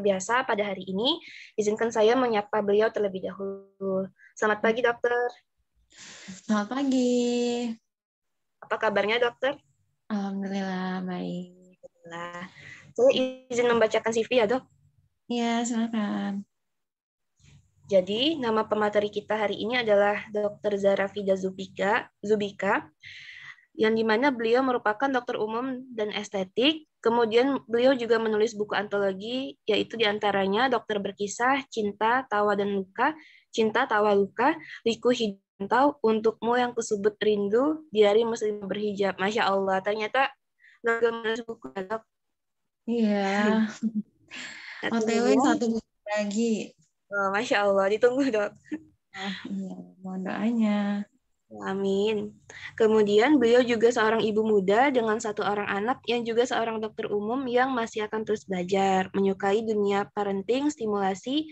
biasa pada hari ini, izinkan saya menyapa beliau terlebih dahulu. Selamat pagi, dokter. Selamat pagi. Apa kabarnya, dokter? Alhamdulillah, baik. Alhamdulillah. Saya izin membacakan CV ya, dok? Iya, silakan. Jadi, nama pemateri kita hari ini adalah Dr. Zara Fida Zubika, Zubika yang dimana beliau merupakan dokter umum dan estetik, Kemudian beliau juga menulis buku antologi, yaitu diantaranya Dokter Berkisah, Cinta, Tawa dan Luka, Cinta, Tawa, Luka, Liku Hijau, Untukmu yang Kesubut Rindu, Diari Muslim Berhijab. Masya Allah, ternyata logam menulis buku. Ya, iya. OTW satu buku lagi. Oh, Masya Allah, ditunggu dok. Ah, iya, mohon doanya. Amin. Kemudian beliau juga seorang ibu muda dengan satu orang anak yang juga seorang dokter umum yang masih akan terus belajar, menyukai dunia parenting, stimulasi,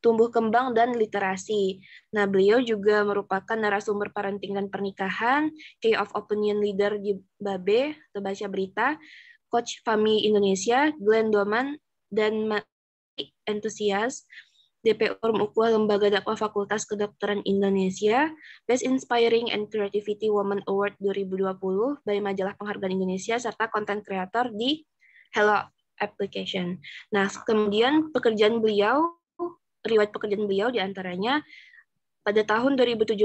tumbuh kembang, dan literasi. Nah, beliau juga merupakan narasumber parenting dan pernikahan, key of opinion leader di Babe, atau Baca Berita, coach Fami Indonesia, Glenn Doman, dan enthusiast DP Orm Ukwa Lembaga Dakwah Fakultas Kedokteran Indonesia, Best Inspiring and Creativity Woman Award 2020 by Majalah Penghargaan Indonesia serta konten kreator di Hello Application. Nah, kemudian pekerjaan beliau, riwayat pekerjaan beliau diantaranya pada tahun 2017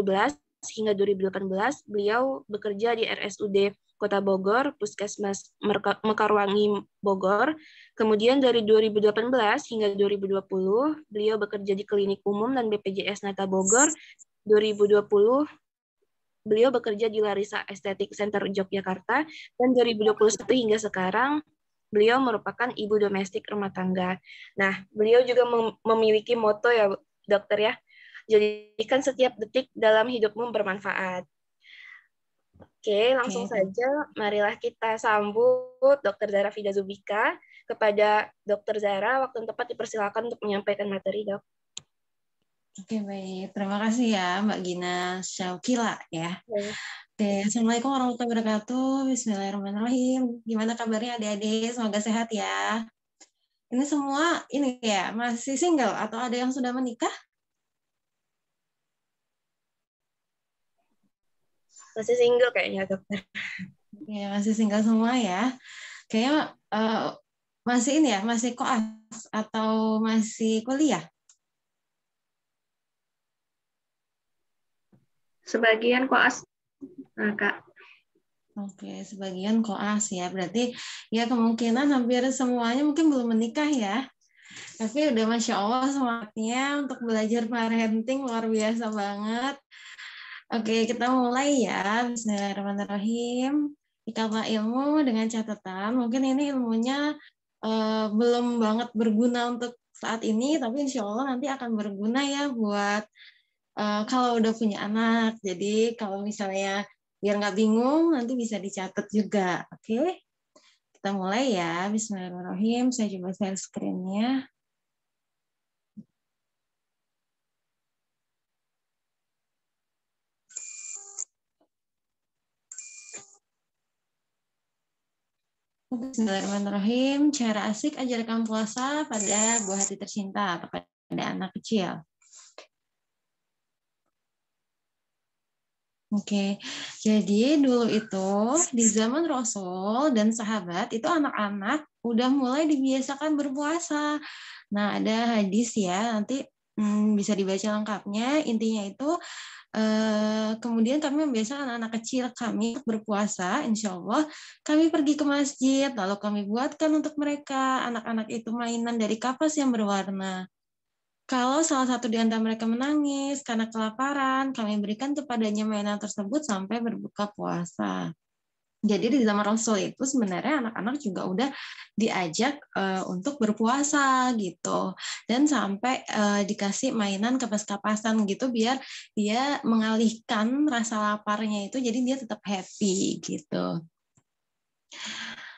hingga 2018 beliau bekerja di RSUD Kota Bogor, Puskesmas Mekarwangi Bogor. Kemudian dari 2018 hingga 2020 beliau bekerja di klinik umum dan BPJS Nata Bogor. 2020 beliau bekerja di Larissa Aesthetic Center Yogyakarta dan 2021 hingga sekarang beliau merupakan ibu domestik rumah tangga. Nah, beliau juga memiliki moto ya dokter ya, Jadikan setiap detik dalam hidupmu bermanfaat. Oke, langsung okay. saja marilah kita sambut Dr. Zara Fida Zubika. Kepada Dr. Zara, waktu yang tepat dipersilakan untuk menyampaikan materi, dok. Oke, baik. Terima kasih ya Mbak Gina Syaukila ya. Oke, Assalamualaikum warahmatullahi wabarakatuh. Bismillahirrahmanirrahim. Gimana kabarnya adik-adik? Semoga sehat ya. Ini semua ini ya, masih single atau ada yang sudah menikah? masih single kayaknya dokter. Ya masih single semua ya. Kayaknya uh, masih ini ya, masih koas atau masih kuliah? Sebagian koas, eh, kak. Oke, sebagian koas ya. Berarti ya kemungkinan hampir semuanya mungkin belum menikah ya. Tapi udah Masya Allah semangatnya untuk belajar parenting luar biasa banget. Oke, kita mulai ya. Bismillahirrahmanirrahim. Ditambah ilmu dengan catatan. Mungkin ini ilmunya uh, belum banget berguna untuk saat ini, tapi insya Allah nanti akan berguna ya buat uh, kalau udah punya anak. Jadi kalau misalnya biar nggak bingung, nanti bisa dicatat juga. Oke, kita mulai ya. Bismillahirrahmanirrahim. Saya coba share screen-nya. Bismillahirrahmanirrahim. Cara asik ajarkan puasa pada buah hati tercinta atau pada anak kecil. Oke, jadi dulu itu di zaman Rasul dan sahabat itu anak-anak udah mulai dibiasakan berpuasa. Nah, ada hadis ya, nanti hmm, bisa dibaca lengkapnya. Intinya itu Eh, kemudian kami membiasakan anak-anak kecil kami berpuasa, insya Allah. Kami pergi ke masjid, lalu kami buatkan untuk mereka, anak-anak itu mainan dari kapas yang berwarna. Kalau salah satu di antara mereka menangis karena kelaparan, kami berikan kepadanya mainan tersebut sampai berbuka puasa jadi di zaman Rasul itu sebenarnya anak-anak juga udah diajak uh, untuk berpuasa gitu dan sampai uh, dikasih mainan kapas-kapasan gitu biar dia mengalihkan rasa laparnya itu jadi dia tetap happy gitu.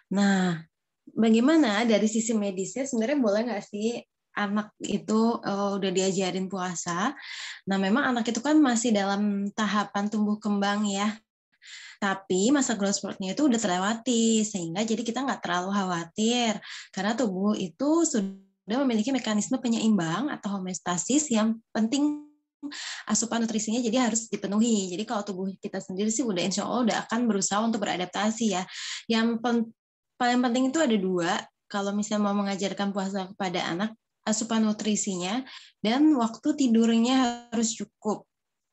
Nah, bagaimana dari sisi medisnya sebenarnya boleh nggak sih anak itu uh, udah diajarin puasa. Nah, memang anak itu kan masih dalam tahapan tumbuh kembang ya tapi masa growth spurtnya itu udah terlewati sehingga jadi kita nggak terlalu khawatir karena tubuh itu sudah memiliki mekanisme penyeimbang atau homeostasis yang penting asupan nutrisinya jadi harus dipenuhi. Jadi kalau tubuh kita sendiri sih udah insya Allah udah akan berusaha untuk beradaptasi ya. Yang pen paling penting itu ada dua. Kalau misalnya mau mengajarkan puasa kepada anak, asupan nutrisinya dan waktu tidurnya harus cukup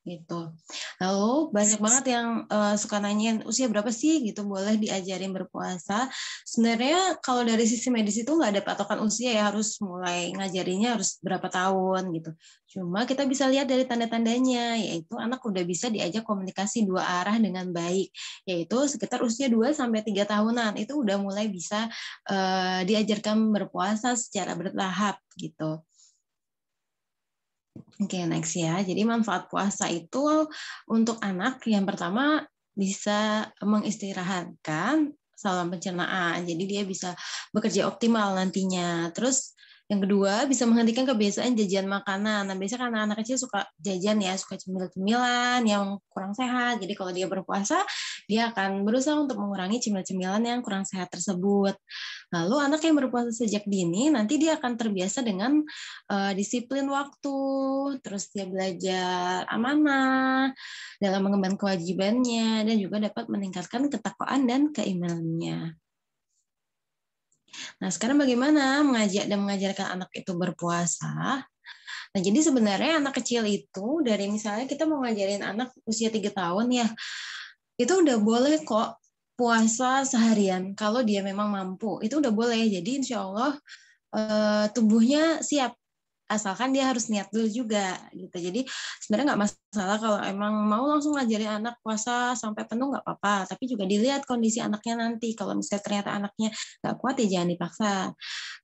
gitu. Lalu banyak banget yang uh, suka nanyain usia berapa sih gitu boleh diajarin berpuasa. Sebenarnya kalau dari sisi medis itu nggak ada patokan usia ya harus mulai ngajarinya harus berapa tahun gitu. Cuma kita bisa lihat dari tanda-tandanya yaitu anak udah bisa diajak komunikasi dua arah dengan baik yaitu sekitar usia 2 sampai 3 tahunan itu udah mulai bisa uh, diajarkan berpuasa secara bertahap gitu. Oke, okay, next ya. Jadi manfaat puasa itu untuk anak yang pertama bisa mengistirahatkan saluran pencernaan. Jadi dia bisa bekerja optimal nantinya. Terus yang kedua, bisa menghentikan kebiasaan jajan makanan. Nah, biasanya karena anak kecil suka jajan ya, suka cemil cemilan yang kurang sehat. Jadi kalau dia berpuasa, dia akan berusaha untuk mengurangi cemil cemilan yang kurang sehat tersebut. Lalu anak yang berpuasa sejak dini, nanti dia akan terbiasa dengan uh, disiplin waktu, terus dia belajar amanah dalam mengemban kewajibannya, dan juga dapat meningkatkan ketakwaan dan keimanannya. Nah, sekarang bagaimana mengajak dan mengajarkan anak itu berpuasa? Nah, jadi sebenarnya anak kecil itu dari misalnya kita mau ngajarin anak usia 3 tahun ya, itu udah boleh kok puasa seharian kalau dia memang mampu. Itu udah boleh. Jadi insya Allah eh, tubuhnya siap asalkan dia harus niat dulu juga gitu jadi sebenarnya nggak masalah kalau emang mau langsung ngajarin anak puasa sampai penuh nggak apa-apa tapi juga dilihat kondisi anaknya nanti kalau misalnya ternyata anaknya nggak kuat ya jangan dipaksa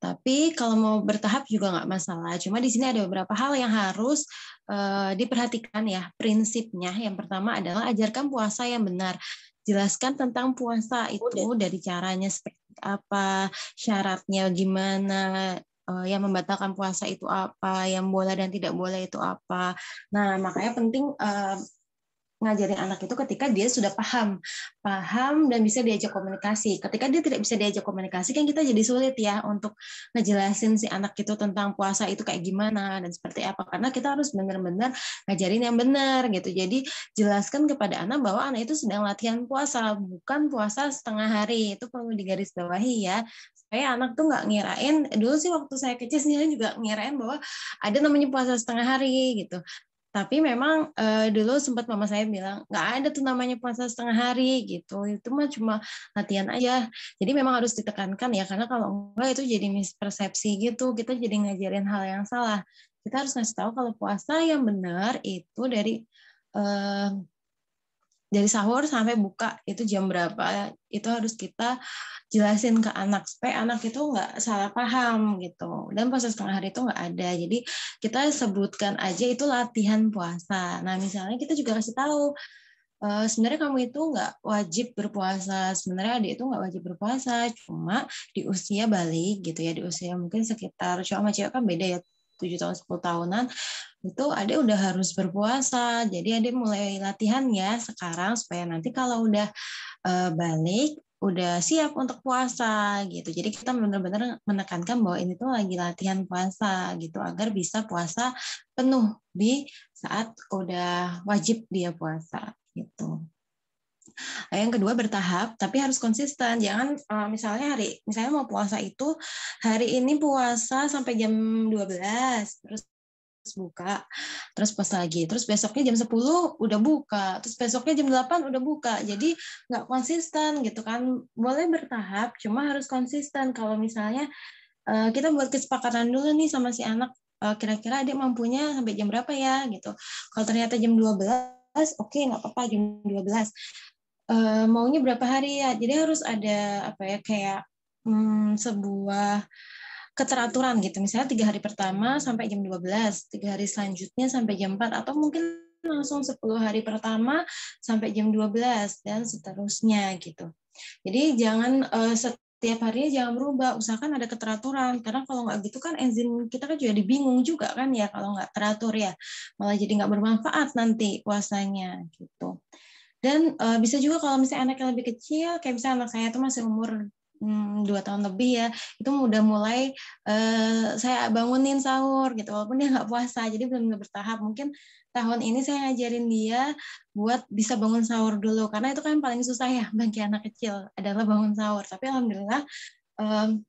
tapi kalau mau bertahap juga nggak masalah cuma di sini ada beberapa hal yang harus uh, diperhatikan ya prinsipnya yang pertama adalah ajarkan puasa yang benar jelaskan tentang puasa itu Udah. dari caranya seperti apa, syaratnya gimana, uh, yang membatalkan puasa itu apa, yang boleh dan tidak boleh itu apa. Nah, makanya penting uh, ngajarin anak itu ketika dia sudah paham, paham dan bisa diajak komunikasi. Ketika dia tidak bisa diajak komunikasi, kan kita jadi sulit ya untuk ngejelasin si anak itu tentang puasa itu kayak gimana dan seperti apa. Karena kita harus benar-benar ngajarin yang benar gitu. Jadi jelaskan kepada anak bahwa anak itu sedang latihan puasa, bukan puasa setengah hari. Itu perlu digarisbawahi ya. Kayak anak tuh nggak ngirain dulu sih waktu saya kecil sendiri juga ngirain bahwa ada namanya puasa setengah hari gitu tapi memang e, dulu sempat mama saya bilang nggak ada tuh namanya puasa setengah hari gitu itu mah cuma latihan aja jadi memang harus ditekankan ya karena kalau enggak itu jadi mispersepsi gitu kita jadi ngajarin hal yang salah kita harus ngasih tahu kalau puasa yang benar itu dari uh, dari sahur sampai buka itu jam berapa itu harus kita jelasin ke anak supaya anak itu nggak salah paham gitu dan puasa tengah hari itu nggak ada jadi kita sebutkan aja itu latihan puasa nah misalnya kita juga kasih tahu e, sebenarnya kamu itu nggak wajib berpuasa sebenarnya adik itu nggak wajib berpuasa cuma di usia balik gitu ya di usia mungkin sekitar cowok sama cewek kan beda ya 7 tahun 10 tahunan itu adik udah harus berpuasa jadi adik mulai latihan ya sekarang supaya nanti kalau udah uh, balik udah siap untuk puasa gitu jadi kita benar-benar menekankan bahwa ini tuh lagi latihan puasa gitu agar bisa puasa penuh di saat udah wajib dia puasa gitu Nah, yang kedua bertahap tapi harus konsisten jangan uh, misalnya hari misalnya mau puasa itu hari ini puasa sampai jam 12 terus terus buka, terus pas lagi, terus besoknya jam 10 udah buka, terus besoknya jam 8 udah buka. Jadi nggak konsisten gitu kan. Boleh bertahap, cuma harus konsisten. Kalau misalnya eh, kita buat kesepakatan dulu nih sama si anak, eh, kira-kira adik mampunya sampai jam berapa ya gitu. Kalau ternyata jam 12 oke okay, nggak apa-apa jam 12 uh, maunya berapa hari ya jadi harus ada apa ya kayak um, sebuah keteraturan gitu misalnya tiga hari pertama sampai jam 12 tiga hari selanjutnya sampai jam 4 atau mungkin langsung 10 hari pertama sampai jam 12 dan seterusnya gitu jadi jangan uh, setiap harinya jangan berubah usahakan ada keteraturan karena kalau nggak gitu kan enzim kita kan juga dibingung juga kan ya kalau nggak teratur ya malah jadi nggak bermanfaat nanti puasanya gitu dan uh, bisa juga kalau misalnya anak lebih kecil, kayak misalnya anak saya itu masih umur hmm, dua tahun lebih ya itu udah mulai uh, saya bangunin sahur gitu walaupun dia nggak puasa jadi belum bertahap mungkin tahun ini saya ngajarin dia buat bisa bangun sahur dulu karena itu kan paling susah ya bagi anak kecil adalah bangun sahur tapi alhamdulillah um,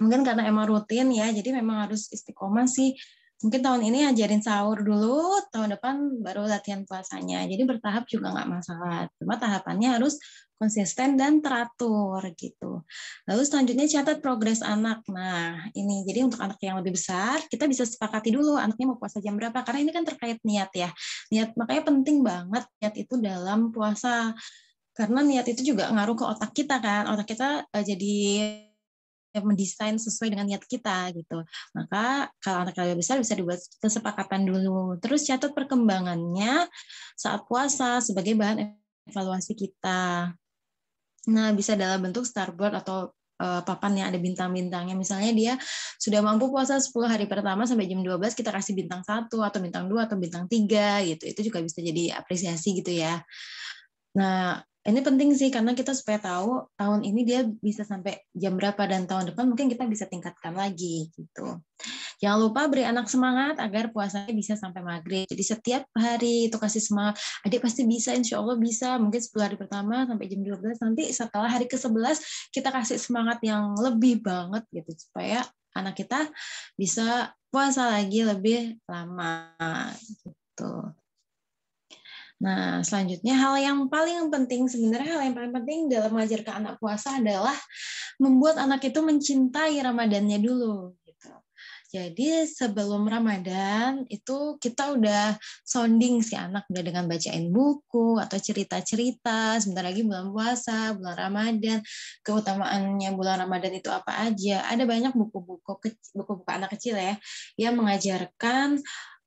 mungkin karena emang rutin ya jadi memang harus istiqomah sih mungkin tahun ini ajarin sahur dulu, tahun depan baru latihan puasanya. Jadi bertahap juga nggak masalah. Cuma tahapannya harus konsisten dan teratur gitu. Lalu selanjutnya catat progres anak. Nah, ini jadi untuk anak yang lebih besar, kita bisa sepakati dulu anaknya mau puasa jam berapa karena ini kan terkait niat ya. Niat makanya penting banget niat itu dalam puasa. Karena niat itu juga ngaruh ke otak kita kan. Otak kita eh, jadi mendesain sesuai dengan niat kita gitu. Maka kalau anak lebih besar bisa dibuat kesepakatan dulu. Terus catat perkembangannya saat puasa sebagai bahan evaluasi kita. Nah, bisa dalam bentuk starboard atau eh, papan yang ada bintang-bintangnya. Misalnya dia sudah mampu puasa 10 hari pertama sampai jam 12 kita kasih bintang 1 atau bintang 2 atau bintang 3 gitu. Itu juga bisa jadi apresiasi gitu ya. Nah, ini penting sih karena kita supaya tahu tahun ini dia bisa sampai jam berapa dan tahun depan mungkin kita bisa tingkatkan lagi gitu. Jangan lupa beri anak semangat agar puasanya bisa sampai maghrib. Jadi setiap hari itu kasih semangat. Adik pasti bisa, insya Allah bisa. Mungkin 10 hari pertama sampai jam 12. Nanti setelah hari ke-11 kita kasih semangat yang lebih banget gitu. Supaya anak kita bisa puasa lagi lebih lama gitu. Nah, selanjutnya hal yang paling penting sebenarnya hal yang paling penting dalam mengajarkan anak puasa adalah membuat anak itu mencintai Ramadannya dulu gitu. Jadi sebelum Ramadan itu kita udah sounding si anak udah dengan bacain buku atau cerita-cerita sebentar lagi bulan puasa, bulan Ramadan, keutamaannya bulan Ramadan itu apa aja. Ada banyak buku-buku buku-buku anak kecil ya yang mengajarkan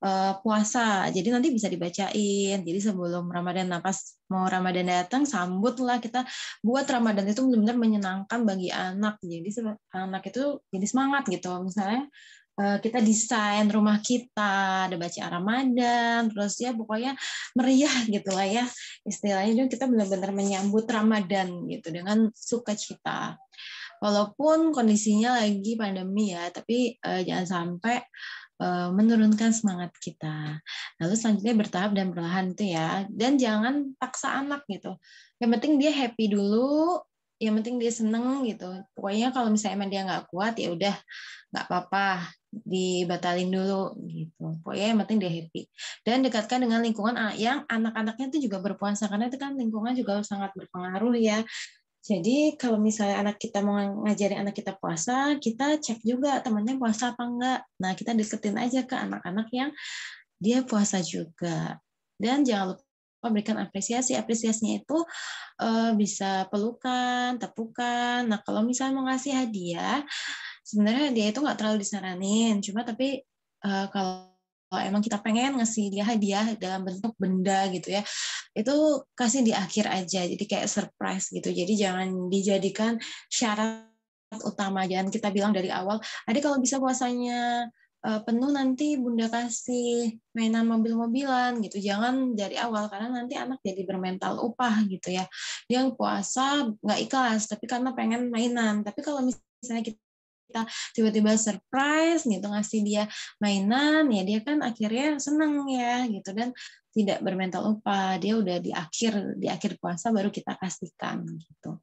Eh, puasa. Jadi nanti bisa dibacain. Jadi sebelum Ramadan nafas mau Ramadan datang sambutlah kita buat Ramadan itu benar-benar menyenangkan bagi anak. Jadi anak itu jadi semangat gitu. Misalnya eh, kita desain rumah kita, ada baca Ramadan, terus ya pokoknya meriah gitu lah ya. Istilahnya kita benar-benar menyambut Ramadan gitu dengan sukacita. Walaupun kondisinya lagi pandemi ya, tapi eh, jangan sampai Eh, menurunkan semangat kita. Lalu selanjutnya bertahap dan perlahan itu ya. Dan jangan paksa anak gitu. Yang penting dia happy dulu, yang penting dia seneng gitu. Pokoknya kalau misalnya emang dia nggak kuat ya udah nggak apa-apa dibatalin dulu gitu. Pokoknya yang penting dia happy. Dan dekatkan dengan lingkungan yang anak-anaknya itu juga berpuasa karena itu kan lingkungan juga sangat berpengaruh ya. Jadi kalau misalnya anak kita mau ngajarin anak kita puasa, kita cek juga temannya puasa apa enggak. Nah, kita deketin aja ke anak-anak yang dia puasa juga. Dan jangan lupa berikan apresiasi. Apresiasinya itu uh, bisa pelukan, tepukan. Nah, kalau misalnya mau ngasih hadiah, sebenarnya hadiah itu nggak terlalu disaranin. Cuma tapi uh, kalau kalau emang kita pengen ngasih dia hadiah dalam bentuk benda gitu ya itu kasih di akhir aja jadi kayak surprise gitu jadi jangan dijadikan syarat utama jangan kita bilang dari awal Ada kalau bisa puasanya eh, penuh nanti bunda kasih mainan mobil-mobilan gitu jangan dari awal karena nanti anak jadi bermental upah gitu ya dia puasa nggak ikhlas tapi karena pengen mainan tapi kalau misalnya kita kita tiba-tiba surprise gitu ngasih dia mainan ya dia kan akhirnya seneng ya gitu dan tidak bermental lupa dia udah di akhir di akhir puasa baru kita kasihkan gitu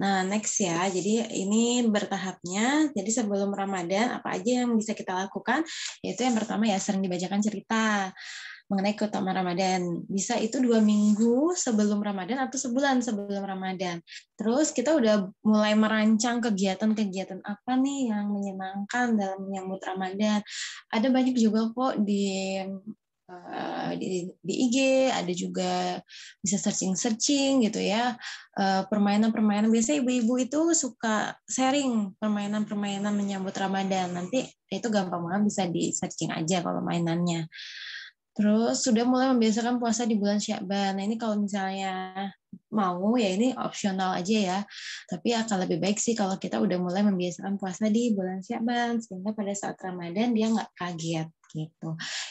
Nah, next ya. Jadi ini bertahapnya. Jadi sebelum Ramadan apa aja yang bisa kita lakukan? Yaitu yang pertama ya sering dibacakan cerita mengenai kota Ramadan. Bisa itu dua minggu sebelum Ramadan atau sebulan sebelum Ramadan. Terus kita udah mulai merancang kegiatan-kegiatan apa nih yang menyenangkan dalam menyambut Ramadan. Ada banyak juga kok di eh, di, di IG, ada juga bisa searching-searching gitu ya. Eh, permainan-permainan biasanya ibu-ibu itu suka sharing permainan-permainan menyambut Ramadan. Nanti itu gampang banget bisa di searching aja kalau mainannya. Terus sudah mulai membiasakan puasa di bulan Syakban. Nah ini kalau misalnya mau ya ini opsional aja ya. Tapi akan lebih baik sih kalau kita udah mulai membiasakan puasa di bulan Syakban sehingga pada saat Ramadan dia nggak kaget gitu.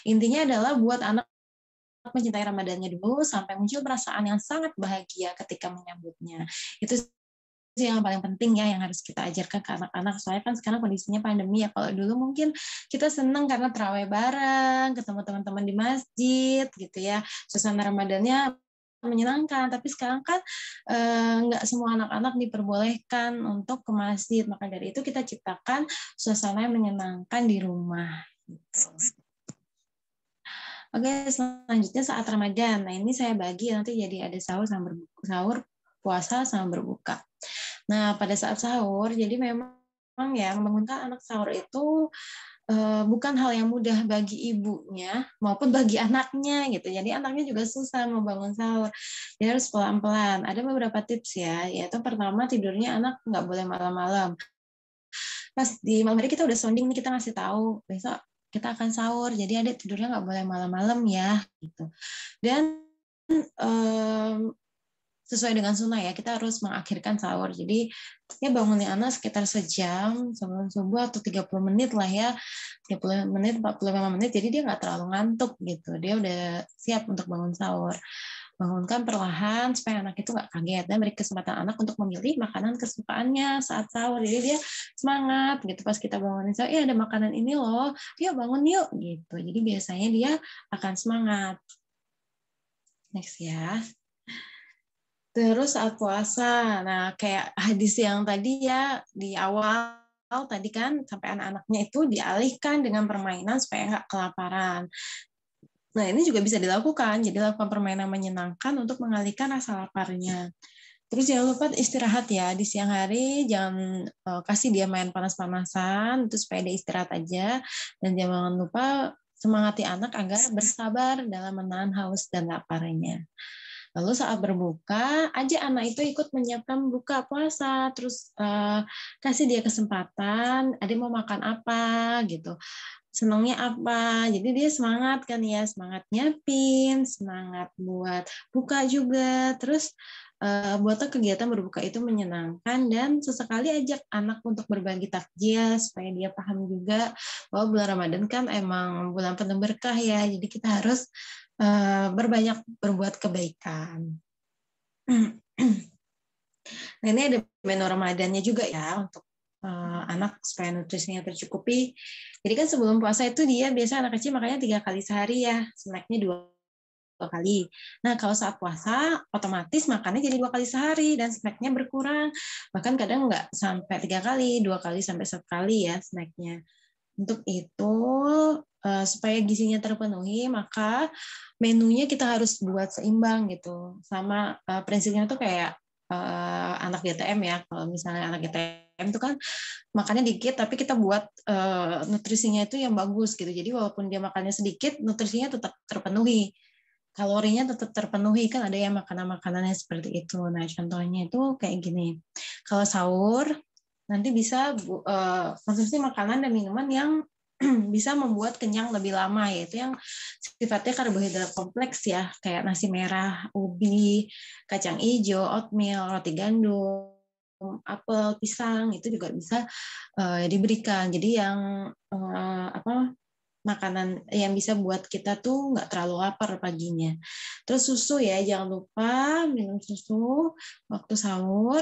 Intinya adalah buat anak mencintai Ramadannya dulu sampai muncul perasaan yang sangat bahagia ketika menyambutnya. Itu sih yang paling penting ya yang harus kita ajarkan ke anak-anak soalnya kan sekarang kondisinya pandemi ya kalau dulu mungkin kita seneng karena terawih bareng ketemu teman-teman di masjid gitu ya suasana ramadannya menyenangkan tapi sekarang kan eh, nggak e, semua anak-anak diperbolehkan untuk ke masjid maka dari itu kita ciptakan suasana yang menyenangkan di rumah Oke, selanjutnya saat Ramadan. Nah, ini saya bagi nanti jadi ada sahur sama berbuka, sahur puasa sama berbuka. Nah, pada saat sahur, jadi memang ya membangunkan anak sahur itu eh, bukan hal yang mudah bagi ibunya maupun bagi anaknya gitu. Jadi anaknya juga susah membangun sahur. Jadi harus pelan-pelan. Ada beberapa tips ya, yaitu pertama tidurnya anak nggak boleh malam-malam. Pas di malam hari kita udah sounding nih kita ngasih tahu besok kita akan sahur jadi adik tidurnya nggak boleh malam-malam ya gitu dan um, sesuai dengan sunnah ya kita harus mengakhirkan sahur jadi ya bangunin anak sekitar sejam sebelum subuh atau 30 menit lah ya 30 menit 45 menit jadi dia nggak terlalu ngantuk gitu dia udah siap untuk bangun sahur bangunkan perlahan supaya anak itu nggak kaget dan beri kesempatan anak untuk memilih makanan kesukaannya saat sahur jadi dia semangat gitu pas kita bangunin sahur ya ada makanan ini loh yuk bangun yuk gitu jadi biasanya dia akan semangat next ya Terus saat puasa, nah kayak hadis yang tadi ya di awal tadi kan sampai anak-anaknya itu dialihkan dengan permainan supaya nggak kelaparan. Nah ini juga bisa dilakukan, jadi lakukan permainan menyenangkan untuk mengalihkan rasa laparnya. Terus jangan lupa istirahat ya di siang hari, jangan uh, kasih dia main panas-panasan, terus supaya dia istirahat aja, dan jangan lupa semangati anak agar bersabar dalam menahan haus dan laparnya. Lalu saat berbuka, aja anak itu ikut menyiapkan buka puasa, terus uh, kasih dia kesempatan, adik mau makan apa gitu senangnya apa jadi dia semangat kan ya semangat nyapin, semangat buat buka juga terus uh, buat kegiatan berbuka itu menyenangkan dan sesekali ajak anak untuk berbagi takjil supaya dia paham juga bahwa bulan Ramadan kan emang bulan penuh berkah ya jadi kita harus Eh, berbanyak berbuat kebaikan. Nah ini ada menu Ramadannya juga ya untuk uh, anak supaya nutrisinya tercukupi. Jadi kan sebelum puasa itu dia biasa anak kecil makanya tiga kali sehari ya, snacknya dua kali. Nah kalau saat puasa otomatis makannya jadi dua kali sehari dan snacknya berkurang. Bahkan kadang nggak sampai tiga kali, dua kali sampai satu kali ya snacknya. Untuk itu eh, supaya gizinya terpenuhi maka menunya kita harus buat seimbang gitu. Sama eh, prinsipnya tuh kayak uh, anak gtm ya. Kalau misalnya anak gtm itu kan makannya dikit tapi kita buat nutrisinya itu yang bagus gitu. Jadi walaupun dia makannya sedikit nutrisinya tetap terpenuhi kalorinya tetap terpenuhi kan ada yang makanan makanannya seperti itu nah contohnya itu kayak gini kalau sahur nanti bisa uh, konsumsi makanan dan minuman yang bisa membuat kenyang lebih lama yaitu yang sifatnya karbohidrat kompleks ya kayak nasi merah, ubi, kacang hijau, oatmeal, roti gandum, apel, pisang itu juga bisa uh, diberikan. Jadi yang uh, apa makanan yang bisa buat kita tuh nggak terlalu lapar paginya. Terus susu ya, jangan lupa minum susu waktu sahur.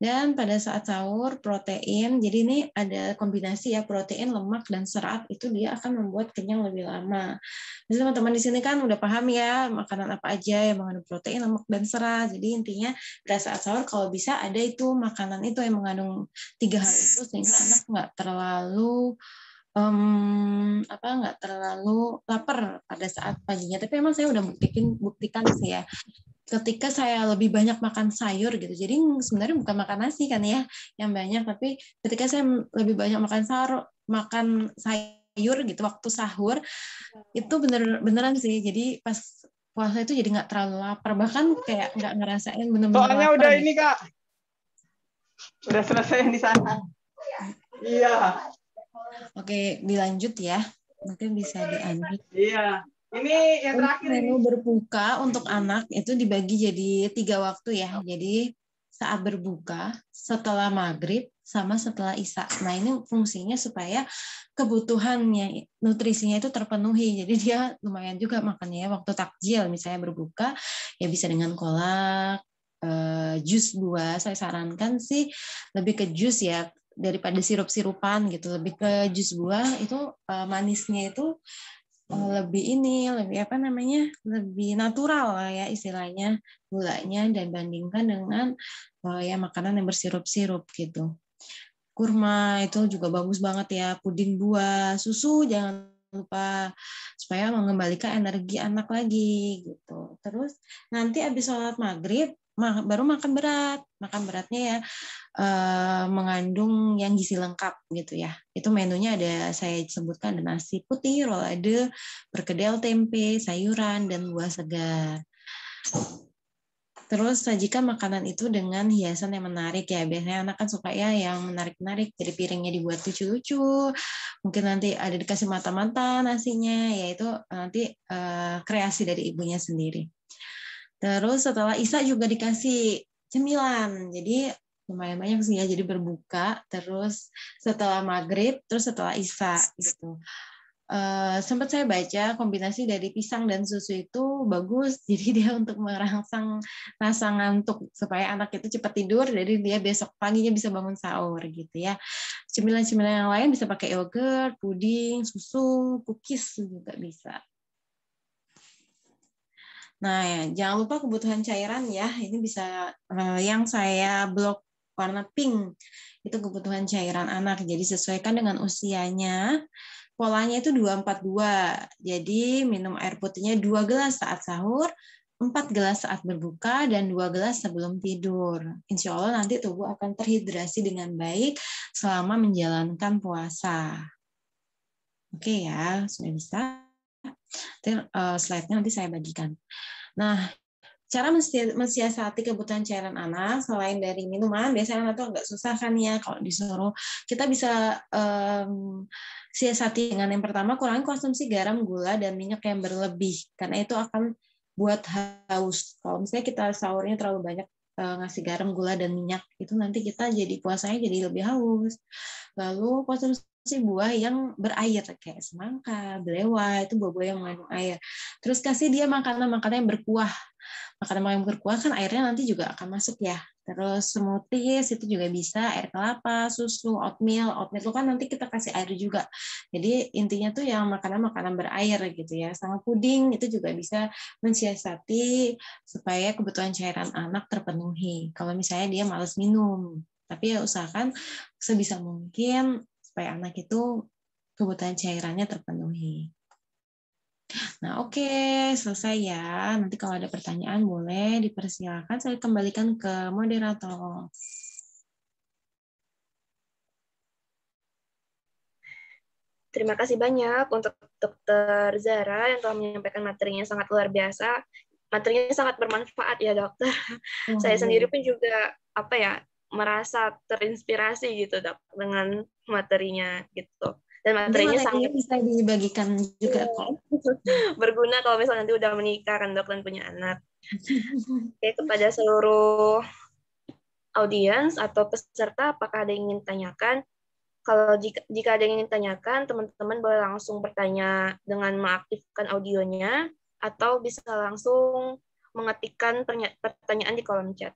Dan pada saat sahur protein, jadi ini ada kombinasi ya protein, lemak dan serat itu dia akan membuat kenyang lebih lama. Jadi teman-teman di sini kan udah paham ya makanan apa aja yang mengandung protein, lemak dan serat. Jadi intinya pada saat sahur kalau bisa ada itu makanan itu yang mengandung tiga hal itu sehingga anak nggak terlalu um, apa nggak terlalu lapar pada saat paginya tapi emang saya udah buktikan buktikan sih ya ketika saya lebih banyak makan sayur gitu jadi sebenarnya bukan makan nasi kan ya yang banyak tapi ketika saya lebih banyak makan sayur makan sayur gitu waktu sahur iya. itu bener beneran sih jadi pas puasa itu jadi nggak terlalu lapar bahkan kayak nggak ngerasain bener-bener soalnya lapar, udah gitu. ini kak udah selesai di sana iya oke dilanjut ya mungkin bisa diambil iya ini yang terakhir. Menu berbuka untuk anak itu dibagi jadi tiga waktu ya. Jadi saat berbuka, setelah maghrib, sama setelah isak. Nah ini fungsinya supaya kebutuhannya nutrisinya itu terpenuhi. Jadi dia lumayan juga makannya ya. waktu takjil misalnya berbuka ya bisa dengan kolak, eh, jus buah. Saya sarankan sih lebih ke jus ya daripada sirup-sirupan gitu lebih ke jus buah itu eh, manisnya itu lebih ini lebih apa namanya lebih natural lah ya istilahnya gulanya dan bandingkan dengan uh, ya makanan yang bersirup-sirup gitu kurma itu juga bagus banget ya puding buah susu jangan lupa supaya mengembalikan energi anak lagi gitu terus nanti habis sholat maghrib baru makan berat makan beratnya ya eh, mengandung yang gizi lengkap gitu ya itu menunya ada saya sebutkan ada nasi putih ada perkedel tempe sayuran dan buah segar Terus sajikan makanan itu dengan hiasan yang menarik ya. Biasanya anak kan suka ya yang menarik-menarik. Jadi piringnya dibuat lucu-lucu. Mungkin nanti ada dikasih mata-mata nasinya. Ya itu nanti uh, kreasi dari ibunya sendiri. Terus setelah Isa juga dikasih cemilan. Jadi lumayan banyak sih ya. Jadi berbuka, terus setelah maghrib, terus setelah Isa gitu. Uh, eh, sempat saya baca kombinasi dari pisang dan susu itu bagus jadi dia untuk merangsang rasa ngantuk supaya anak itu cepat tidur jadi dia besok paginya bisa bangun sahur gitu ya cemilan-cemilan yang lain bisa pakai yogurt puding susu cookies juga bisa Nah, jangan lupa kebutuhan cairan ya. Ini bisa uh, yang saya blok warna pink itu kebutuhan cairan anak. Jadi sesuaikan dengan usianya. Polanya itu 242. Jadi minum air putihnya 2 gelas saat sahur, 4 gelas saat berbuka dan 2 gelas sebelum tidur. Insya Allah nanti tubuh akan terhidrasi dengan baik selama menjalankan puasa. Oke ya, sudah bisa. Nanti uh, slide-nya nanti saya bagikan. Nah, cara mensiasati kebutuhan cairan anak selain dari minuman biasanya anak itu agak susah kan ya kalau disuruh kita bisa um, siasati dengan yang pertama kurangi konsumsi garam gula dan minyak yang berlebih karena itu akan buat haus kalau misalnya kita sahurnya terlalu banyak Eh, ngasih garam, gula, dan minyak. Itu nanti kita jadi puasanya jadi lebih haus. Lalu konsumsi buah yang berair, kayak semangka, belewah, itu buah-buah yang mengandung air. Terus kasih dia makanan-makanan yang berkuah, makanan yang berkuah kan airnya nanti juga akan masuk ya. Terus smoothies itu juga bisa, air kelapa, susu, oatmeal. Oatmeal itu kan nanti kita kasih air juga. Jadi intinya tuh yang makanan-makanan berair gitu ya. Sama puding itu juga bisa mensiasati supaya kebutuhan cairan anak terpenuhi. Kalau misalnya dia males minum. Tapi ya usahakan sebisa mungkin supaya anak itu kebutuhan cairannya terpenuhi. Nah, oke, okay, selesai ya. Nanti kalau ada pertanyaan boleh dipersilakan saya kembalikan ke moderator. Terima kasih banyak untuk Dokter Zara yang telah menyampaikan materinya sangat luar biasa. Materinya sangat bermanfaat ya, Dokter. Hmm. Saya iya. sendiri pun juga apa ya, merasa terinspirasi gitu, Dok, dengan materinya gitu dan materinya sangat bisa dibagikan juga iya. kok berguna kalau misalnya nanti udah menikah kan dok dan punya anak oke kepada seluruh audiens atau peserta apakah ada yang ingin tanyakan kalau jika, jika ada yang ingin tanyakan teman-teman boleh langsung bertanya dengan mengaktifkan audionya atau bisa langsung mengetikkan pertanyaan di kolom chat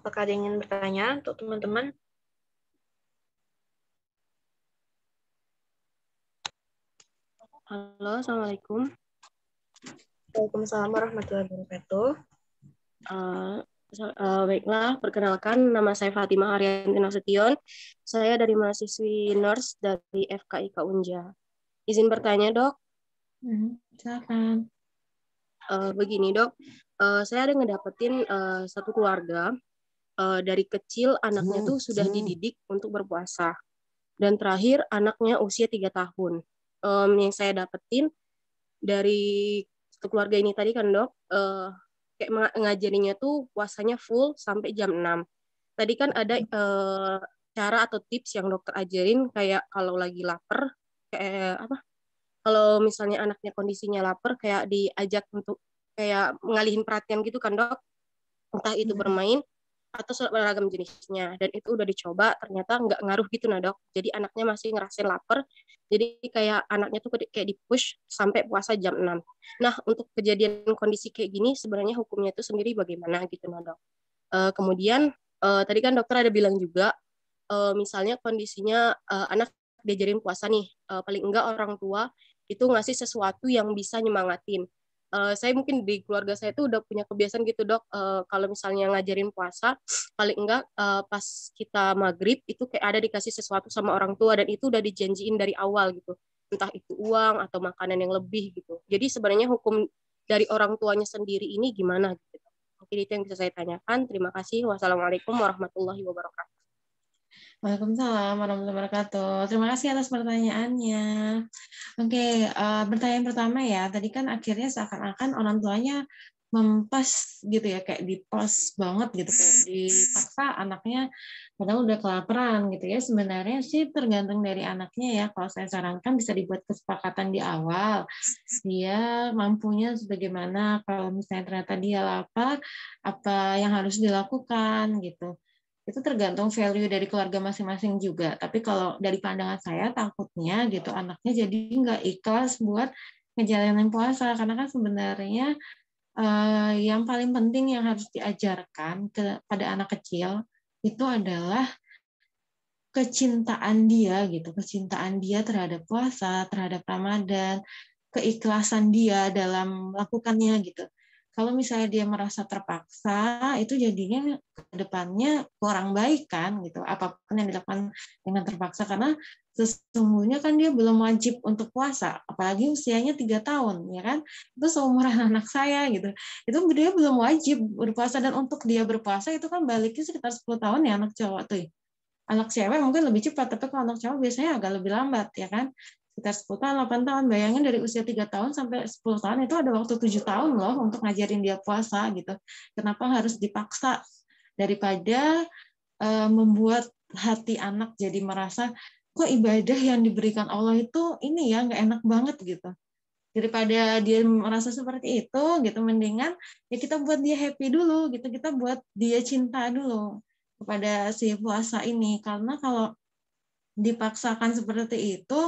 Apakah ada yang ingin bertanya untuk teman-teman? Halo, Assalamualaikum. Waalaikumsalam warahmatullahi wabarakatuh. Uh, uh, baiklah, perkenalkan nama saya Fatima Aryanti Nasution. Saya dari mahasiswi nurse dari FKI Kaunja. Izin bertanya, Dok. Hmm, silakan. Uh, begini, Dok. Uh, saya ada ngedapetin uh, satu keluarga uh, dari kecil anaknya hmm, tuh sudah hmm. dididik untuk berpuasa. Dan terakhir anaknya usia tiga tahun. Um, yang saya dapetin dari keluarga ini tadi kan dok, uh, kayak ngajarinya tuh puasanya full sampai jam 6. Tadi kan ada uh, cara atau tips yang dokter ajarin kayak kalau lagi lapar kayak apa? Kalau misalnya anaknya kondisinya lapar kayak diajak untuk kayak mengalihin perhatian gitu kan dok. Entah itu bermain atau surat beragam jenisnya dan itu udah dicoba ternyata nggak ngaruh gitu nah dok jadi anaknya masih ngerasain lapar jadi kayak anaknya tuh kayak dipush sampai puasa jam 6 nah untuk kejadian kondisi kayak gini sebenarnya hukumnya itu sendiri bagaimana gitu nah dok e, kemudian e, tadi kan dokter ada bilang juga e, misalnya kondisinya e, anak diajarin puasa nih e, paling enggak orang tua itu ngasih sesuatu yang bisa nyemangatin uh, saya mungkin di keluarga saya itu udah punya kebiasaan gitu dok uh, kalau misalnya ngajarin puasa paling enggak uh, pas kita maghrib itu kayak ada dikasih sesuatu sama orang tua dan itu udah dijanjiin dari awal gitu entah itu uang atau makanan yang lebih gitu jadi sebenarnya hukum dari orang tuanya sendiri ini gimana gitu mungkin itu yang bisa saya tanyakan terima kasih wassalamualaikum warahmatullahi wabarakatuh Waalaikumsalam warahmatullahi wabarakatuh. Terima kasih atas pertanyaannya. Oke, uh, pertanyaan pertama ya. Tadi kan akhirnya seakan-akan orang tuanya mempas gitu ya, kayak dipas banget gitu, kayak dipaksa anaknya padahal udah kelaparan gitu ya. Sebenarnya sih tergantung dari anaknya ya. Kalau saya sarankan bisa dibuat kesepakatan di awal. Dia mampunya sebagaimana kalau misalnya ternyata dia lapar, apa yang harus dilakukan gitu itu tergantung value dari keluarga masing-masing juga. Tapi kalau dari pandangan saya takutnya gitu anaknya jadi nggak ikhlas buat ngejalanin puasa karena kan sebenarnya eh, yang paling penting yang harus diajarkan kepada anak kecil itu adalah kecintaan dia gitu, kecintaan dia terhadap puasa, terhadap Ramadan, keikhlasan dia dalam melakukannya gitu kalau misalnya dia merasa terpaksa itu jadinya ke depannya kurang baik kan gitu apapun yang dilakukan dengan terpaksa karena sesungguhnya kan dia belum wajib untuk puasa apalagi usianya tiga tahun ya kan itu seumuran anak saya gitu itu dia belum wajib berpuasa dan untuk dia berpuasa itu kan baliknya sekitar 10 tahun ya anak cowok tuh ya. anak cewek mungkin lebih cepat tapi kalau anak cowok biasanya agak lebih lambat ya kan sekitar 10 tahun, 8 tahun. Bayangin dari usia 3 tahun sampai 10 tahun itu ada waktu 7 tahun loh untuk ngajarin dia puasa gitu. Kenapa harus dipaksa daripada uh, membuat hati anak jadi merasa kok ibadah yang diberikan Allah itu ini ya nggak enak banget gitu daripada dia merasa seperti itu gitu mendingan ya kita buat dia happy dulu gitu kita buat dia cinta dulu kepada si puasa ini karena kalau dipaksakan seperti itu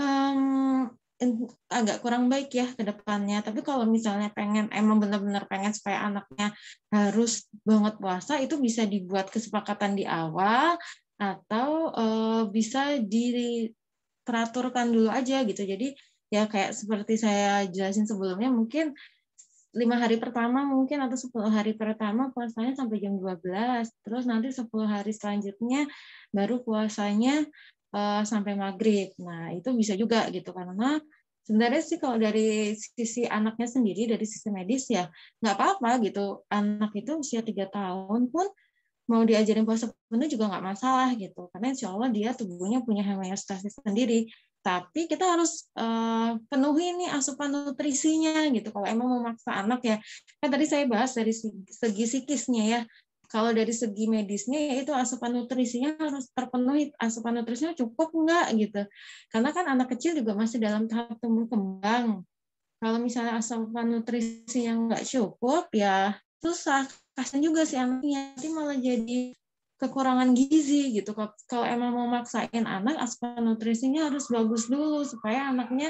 um, agak kurang baik ya ke depannya. Tapi kalau misalnya pengen emang benar-benar pengen supaya anaknya harus banget puasa, itu bisa dibuat kesepakatan di awal atau uh, bisa diteraturkan dulu aja gitu. Jadi ya kayak seperti saya jelasin sebelumnya mungkin lima hari pertama mungkin atau sepuluh hari pertama puasanya sampai jam 12 terus nanti sepuluh hari selanjutnya baru puasanya Eh, sampai maghrib. Nah itu bisa juga gitu karena sebenarnya sih kalau dari sisi anaknya sendiri dari sisi medis ya nggak apa-apa gitu anak itu usia tiga tahun pun mau diajarin puasa penuh juga nggak masalah gitu karena insya Allah dia tubuhnya punya homeostasis sendiri tapi kita harus uh, penuhi nih asupan nutrisinya gitu kalau emang memaksa anak ya kan tadi saya bahas dari segi psikisnya ya kalau dari segi medisnya ya itu asupan nutrisinya harus terpenuhi, asupan nutrisinya cukup enggak gitu. Karena kan anak kecil juga masih dalam tahap tumbuh kembang. Kalau misalnya asupan nutrisi yang enggak cukup ya susah kasian juga sih anaknya nanti malah jadi kekurangan gizi gitu. Kalau emang mau maksain anak, asupan nutrisinya harus bagus dulu supaya anaknya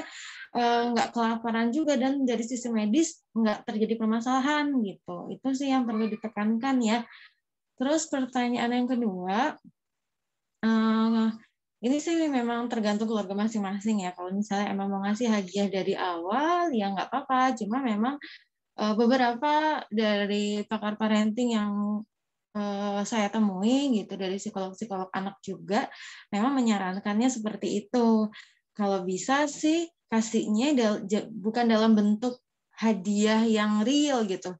eh, nggak e, kelaparan juga dan dari sisi medis nggak terjadi permasalahan gitu. Itu sih yang perlu ditekankan ya. Terus pertanyaan yang kedua, eh, ini sih memang tergantung keluarga masing-masing ya. Kalau misalnya emang mau ngasih hadiah dari awal, ya nggak apa-apa. Cuma memang eh, beberapa dari pakar parenting yang eh, saya temui gitu dari psikolog-psikolog anak juga memang menyarankannya seperti itu. Kalau bisa sih kasihnya bukan dalam bentuk hadiah yang real gitu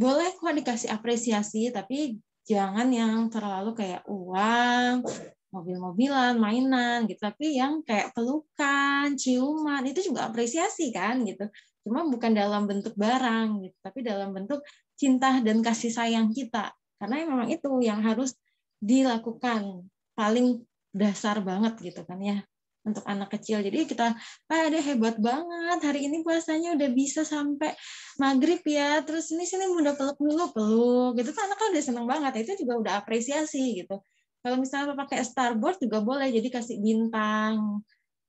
boleh kok dikasih apresiasi tapi jangan yang terlalu kayak uang, mobil-mobilan, mainan gitu, tapi yang kayak pelukan, ciuman itu juga apresiasi kan gitu. Cuma bukan dalam bentuk barang gitu, tapi dalam bentuk cinta dan kasih sayang kita. Karena ya memang itu yang harus dilakukan paling dasar banget gitu kan ya untuk anak kecil. Jadi kita, Pak ah, ada hebat banget, hari ini puasanya udah bisa sampai maghrib ya, terus ini sini muda peluk dulu, peluk, gitu tuh kan anaknya udah seneng banget, itu juga udah apresiasi gitu. Kalau misalnya pakai starboard juga boleh, jadi kasih bintang,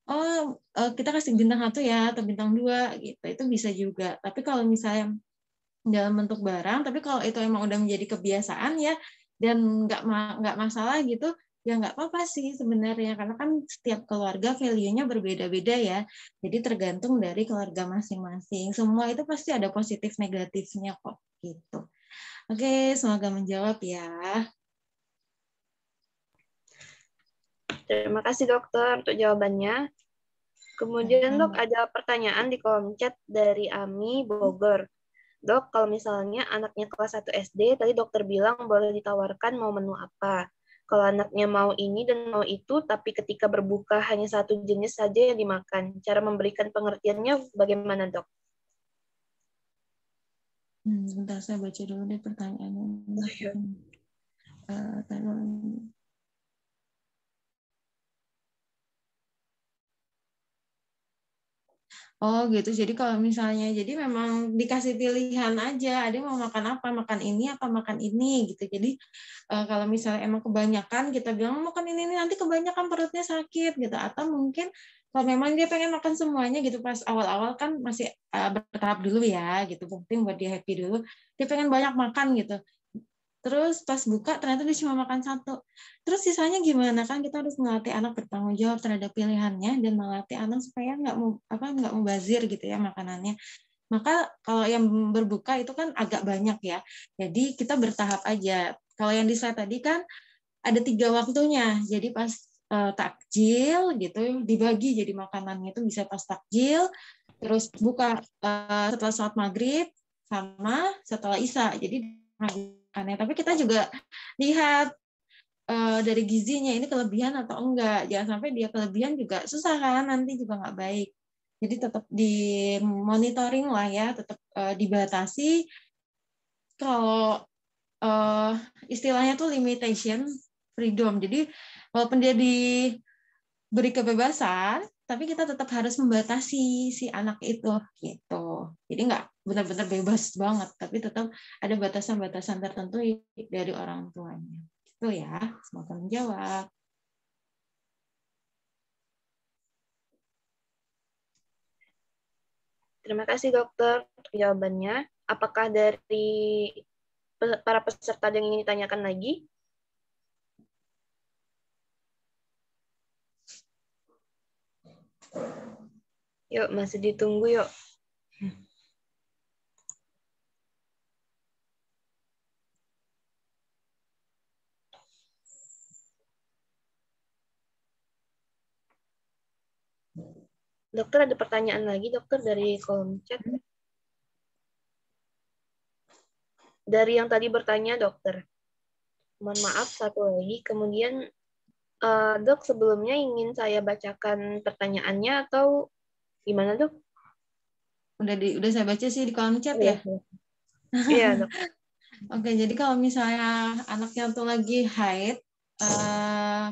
oh eh, kita kasih bintang satu ya, atau bintang dua gitu, itu bisa juga. Tapi kalau misalnya dalam bentuk barang, tapi kalau itu emang udah menjadi kebiasaan ya, dan nggak nggak masalah gitu, ya nggak apa-apa sih sebenarnya karena kan setiap keluarga value-nya berbeda-beda ya jadi tergantung dari keluarga masing-masing semua itu pasti ada positif negatifnya kok gitu oke semoga menjawab ya terima kasih dokter untuk jawabannya kemudian dok ada pertanyaan di kolom chat dari Ami Bogor Dok, kalau misalnya anaknya kelas 1 SD, tadi dokter bilang boleh ditawarkan mau menu apa kalau anaknya mau ini dan mau itu, tapi ketika berbuka hanya satu jenis saja yang dimakan. Cara memberikan pengertiannya bagaimana, dok? Hmm, bentar saya baca dulu deh pertanyaannya. Oh, ya. uh, Oh gitu. Jadi kalau misalnya, jadi memang dikasih pilihan aja. Ada mau makan apa, makan ini apa makan ini gitu. Jadi uh, kalau misalnya emang kebanyakan kita bilang mau oh, makan ini, ini nanti kebanyakan perutnya sakit gitu. Atau mungkin kalau memang dia pengen makan semuanya gitu pas awal-awal kan masih uh, bertahap dulu ya gitu. Mungkin buat dia happy dulu. Dia pengen banyak makan gitu terus pas buka ternyata dia cuma makan satu terus sisanya gimana kan kita harus melatih anak bertanggung jawab terhadap pilihannya dan melatih anak supaya nggak apa nggak mubazir gitu ya makanannya maka kalau yang berbuka itu kan agak banyak ya jadi kita bertahap aja kalau yang di saya tadi kan ada tiga waktunya jadi pas eh, takjil gitu dibagi jadi makanannya itu bisa pas takjil terus buka eh, setelah sholat maghrib sama setelah isya jadi aneh tapi kita juga lihat uh, dari gizinya ini kelebihan atau enggak jangan sampai dia kelebihan juga susah kan nanti juga nggak baik jadi tetap di monitoring lah ya tetap uh, eh, dibatasi kalau uh, istilahnya tuh limitation freedom jadi walaupun dia diberi kebebasan tapi kita tetap harus membatasi si anak itu gitu jadi nggak benar-benar bebas banget tapi tetap ada batasan-batasan tertentu dari orang tuanya Itu ya semoga menjawab Terima kasih dokter jawabannya. Apakah dari para peserta yang ingin ditanyakan lagi? Yuk, masih ditunggu yuk. Dokter ada pertanyaan lagi dokter dari kolom chat. Dari yang tadi bertanya dokter. Mohon maaf satu lagi. Kemudian uh, dok sebelumnya ingin saya bacakan pertanyaannya atau Gimana tuh? Udah di udah saya baca sih di kolom chat iya, ya. Iya. iya. iya. Oke, jadi kalau misalnya anaknya tuh lagi haid eh,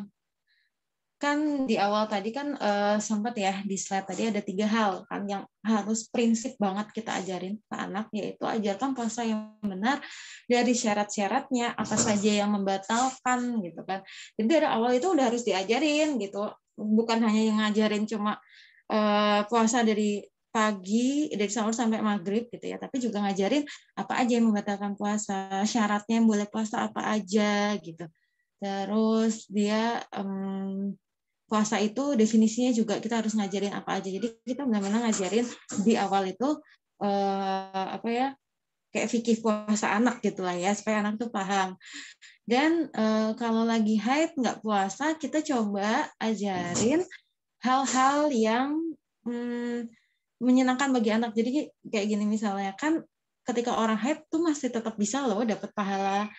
kan di awal tadi kan uh, eh, sempat ya di slide tadi ada tiga hal kan yang harus prinsip banget kita ajarin ke anak yaitu ajarkan puasa yang benar dari syarat-syaratnya apa saja yang membatalkan gitu kan jadi dari awal itu udah harus diajarin gitu bukan hanya yang ngajarin cuma Eh, puasa dari pagi dari sahur sampai maghrib gitu ya tapi juga ngajarin apa aja yang membatalkan puasa syaratnya yang boleh puasa apa aja gitu terus dia um, puasa itu definisinya juga kita harus ngajarin apa aja jadi kita benar-benar ngajarin di awal itu uh, apa ya kayak fikih puasa anak gitulah ya supaya anak tuh paham dan uh, kalau lagi haid nggak puasa kita coba ajarin hal-hal yang hmm, menyenangkan bagi anak. Jadi kayak gini misalnya kan ketika orang haid tuh masih tetap bisa loh dapat pahala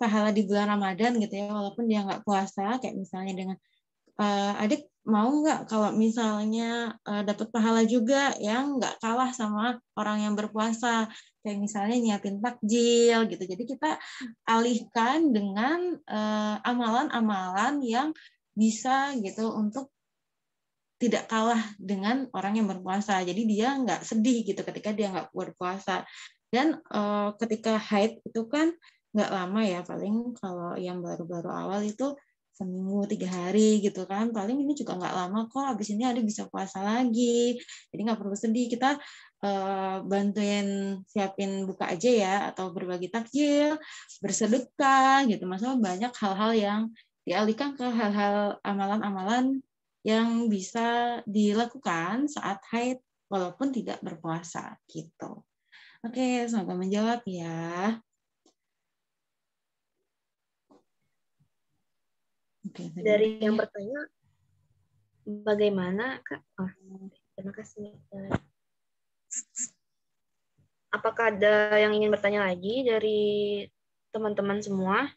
pahala di bulan Ramadan gitu ya walaupun dia nggak puasa kayak misalnya dengan uh, adik mau nggak kalau misalnya uh, dapat pahala juga yang nggak kalah sama orang yang berpuasa kayak misalnya nyiapin takjil gitu jadi kita alihkan dengan amalan eh, amalan-amalan yang bisa gitu untuk tidak kalah dengan orang yang berpuasa. Jadi dia nggak sedih gitu ketika dia nggak berpuasa. Dan uh, ketika haid itu kan nggak lama ya, paling kalau yang baru-baru awal itu seminggu tiga hari gitu kan. Paling ini juga nggak lama kok. Abis ini ada bisa puasa lagi. Jadi nggak perlu sedih. Kita eh, bantuin siapin buka aja ya, atau berbagi takjil, bersedekah gitu. Masalah banyak hal-hal yang dialihkan ke hal-hal amalan-amalan yang bisa dilakukan saat haid walaupun tidak berpuasa gitu. Oke, semoga menjawab ya. Oke, dari yang bertanya bagaimana Kak? Oh, terima kasih. Apakah ada yang ingin bertanya lagi dari teman-teman semua?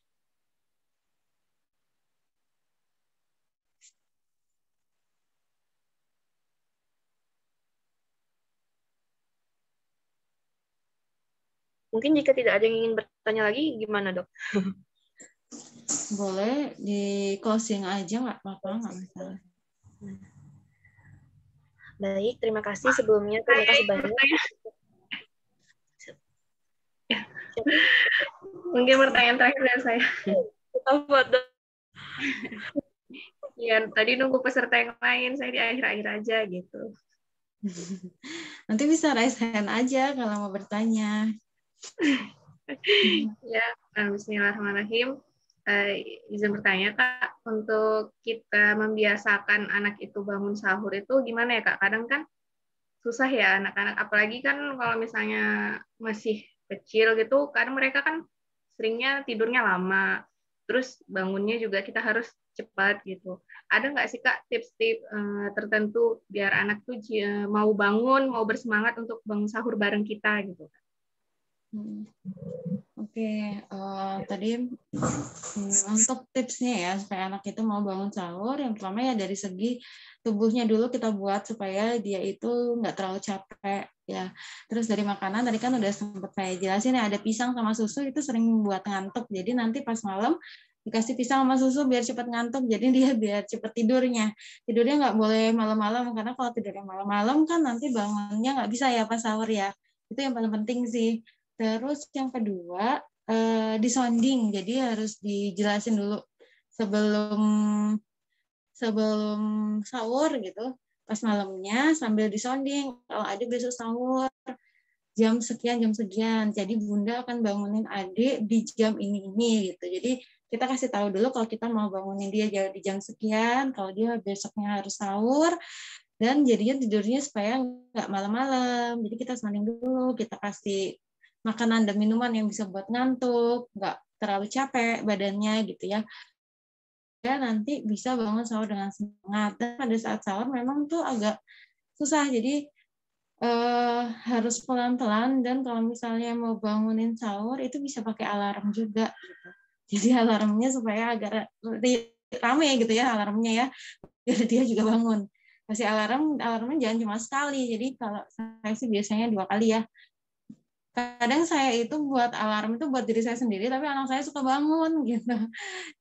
Mungkin jika tidak ada yang ingin bertanya lagi, gimana dok? Boleh di closing aja nggak apa-apa, nggak masalah. Baik, terima kasih sebelumnya. Terima kasih banyak. Mungkin pertanyaan terakhir dari saya. dok Ya, tadi nunggu peserta yang lain, saya di akhir-akhir aja gitu. Nanti bisa raise hand aja kalau mau bertanya. ya, eh, bismillahirrahmanirrahim. Uh, izin bertanya kak, untuk kita membiasakan anak itu bangun sahur itu gimana ya kak? Kadang kan susah ya anak-anak, apalagi kan kalau misalnya masih kecil gitu, kadang mereka kan seringnya tidurnya lama, terus bangunnya juga kita harus cepat gitu. Ada nggak sih kak tips-tips uh, tertentu biar anak tuh mau bangun, mau bersemangat untuk bangun sahur bareng kita gitu? Kak? Hmm. Oke, okay. uh, eh, tadi um, untuk tipsnya ya supaya anak itu mau bangun sahur, yang pertama ya dari segi tubuhnya dulu kita buat supaya dia itu nggak terlalu capek ya. Terus dari makanan tadi kan udah sempat saya jelasin ya ada pisang sama susu itu sering membuat ngantuk. Jadi nanti pas malam dikasih pisang sama susu biar cepat ngantuk jadi dia biar cepat tidurnya tidurnya nggak boleh malam-malam karena kalau tidurnya malam-malam kan nanti bangunnya nggak bisa ya pas sahur ya itu yang paling penting sih Terus yang kedua eh, disonding, jadi harus dijelasin dulu sebelum sebelum sahur gitu, pas malamnya sambil disonding kalau adik besok sahur jam sekian jam sekian, jadi bunda akan bangunin adik di jam ini ini gitu. Jadi kita kasih tahu dulu kalau kita mau bangunin dia di jam sekian, kalau dia besoknya harus sahur, dan jadinya tidurnya supaya nggak malam-malam. Jadi kita sanding dulu, kita kasih makanan dan minuman yang bisa buat ngantuk, nggak terlalu capek badannya gitu ya. Ya nanti bisa bangun sahur dengan semangat. Dan pada saat sahur memang tuh agak susah. Jadi eh, harus pelan-pelan dan kalau misalnya mau bangunin sahur itu bisa pakai alarm juga Jadi alarmnya supaya agar rame gitu ya alarmnya ya. Biar dia juga bangun Masih alarm alarmnya jangan cuma sekali jadi kalau saya sih biasanya dua kali ya kadang saya itu buat alarm itu buat diri saya sendiri tapi anak saya suka bangun gitu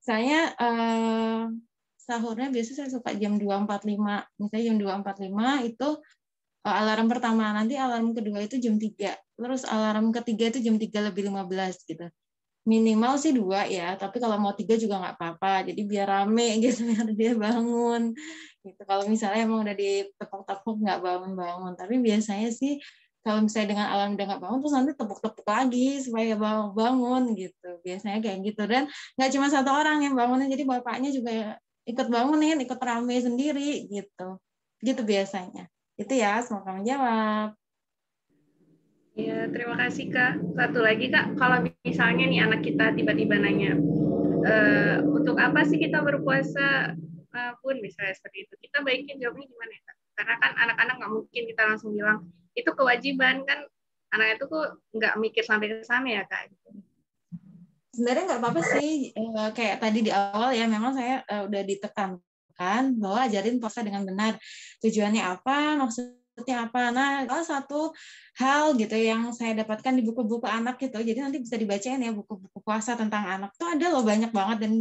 saya eh, sahurnya biasa saya suka jam 2.45 misalnya jam 2.45 itu eh, alarm pertama nanti alarm kedua itu jam 3 terus alarm ketiga itu jam 3 lebih 15 gitu minimal sih dua ya tapi kalau mau tiga juga nggak apa-apa jadi biar rame gitu biar dia bangun gitu kalau misalnya emang udah di tepuk tepok nggak bangun-bangun tapi biasanya sih kalau misalnya dengan alam udah nggak bangun terus nanti tepuk-tepuk lagi supaya bangun gitu biasanya kayak gitu dan nggak cuma satu orang yang bangunnya jadi bapaknya juga ikut bangunin ikut rame sendiri gitu gitu biasanya itu ya semoga menjawab Ya, terima kasih Kak. Satu lagi Kak, kalau misalnya nih anak kita tiba-tiba nanya, e, untuk apa sih kita berpuasa eh, pun misalnya seperti itu, kita baikin jawabnya gimana ya Kak? Karena kan anak-anak nggak mungkin kita langsung bilang, itu kewajiban kan anak itu tuh nggak mikir sampai ke sana ya kak sebenarnya nggak apa-apa sih eh, kayak tadi di awal ya memang saya eh, udah ditekankan bahwa ajarin puasa dengan benar tujuannya apa maksudnya apa nah salah satu hal gitu yang saya dapatkan di buku-buku anak gitu jadi nanti bisa dibacain ya buku-buku puasa tentang anak tuh ada loh banyak banget dan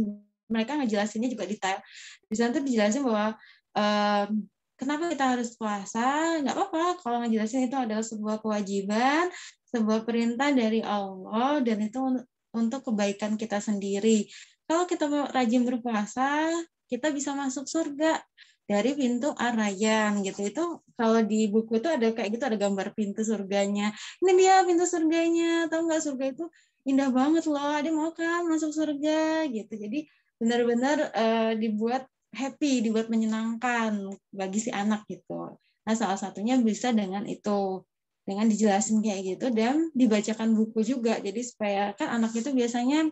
mereka ngejelasinnya juga detail bisa nanti dijelasin bahwa um, kenapa kita harus puasa? Nggak apa-apa kalau ngejelasin itu adalah sebuah kewajiban, sebuah perintah dari Allah dan itu untuk kebaikan kita sendiri. Kalau kita rajin berpuasa, kita bisa masuk surga dari pintu ar gitu. Itu kalau di buku itu ada kayak gitu ada gambar pintu surganya. Ini dia pintu surganya. Tahu nggak surga itu indah banget loh. Ada mau kan masuk surga gitu. Jadi benar-benar uh, dibuat happy, dibuat menyenangkan bagi si anak gitu. Nah, salah satunya bisa dengan itu dengan dijelasin kayak gitu dan dibacakan buku juga. Jadi supaya kan anak itu biasanya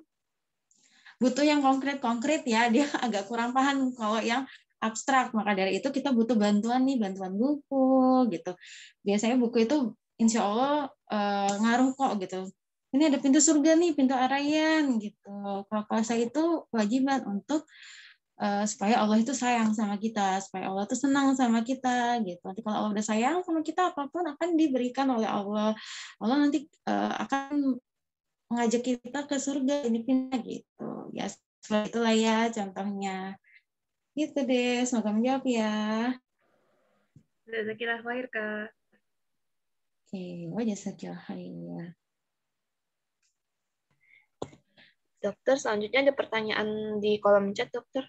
butuh yang konkret-konkret ya, dia agak kurang paham kalau yang abstrak. Maka dari itu kita butuh bantuan nih, bantuan buku gitu. Biasanya buku itu insya Allah eh, ngaruh kok gitu ini ada pintu surga nih, pintu arayan gitu. Kalau saya itu wajiban untuk Eh, supaya Allah itu sayang sama kita, supaya Allah itu senang sama kita gitu. Nanti kalau Allah udah sayang sama kita, apapun akan diberikan oleh Allah. Allah nanti uh, akan mengajak kita ke surga ini pindah gitu. Ya setelah itulah ya contohnya. Gitu deh, semoga menjawab ya. Jazakillah khair, Kak. Oke, okay. oh khair. Dokter, selanjutnya ada pertanyaan di kolom chat, dokter.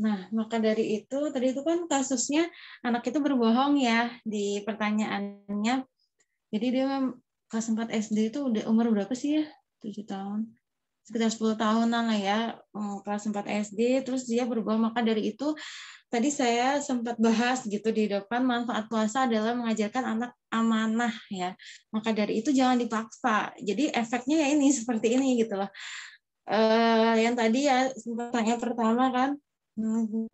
Nah, maka dari itu tadi itu kan kasusnya anak itu berbohong ya di pertanyaannya. Jadi dia kelas 4 SD itu udah umur berapa sih ya? 7 tahun. Sekitar 10 tahunan lah ya eh, kelas 4 SD terus dia berbohong maka dari itu tadi saya sempat bahas gitu di depan manfaat puasa adalah mengajarkan anak amanah ya. Maka dari itu jangan dipaksa. Jadi efeknya ya ini seperti ini gitu loh. Uh, yang tadi ya sempat pertama kan